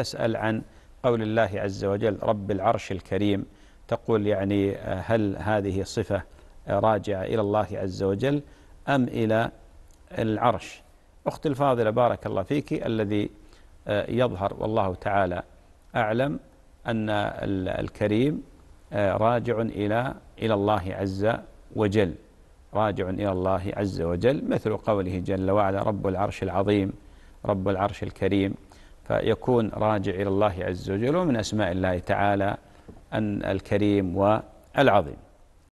تسأل عن قول الله عز وجل رب العرش الكريم تقول يعني آه، هل هذه صفة راجعة إلى الله عز وجل أم إلى العرش أختي الفاضلة بارك الله فيك الذي آه، يظهر والله تعالى أعلم أن الكريم آه، راجع إلى إلى الله عز وجل راجع إلى الله عز وجل مثل قوله جل وعلا رب العرش العظيم رب العرش الكريم فيكون راجع إلى الله عز وجل ومن أسماء الله تعالى أن الكريم والعظيم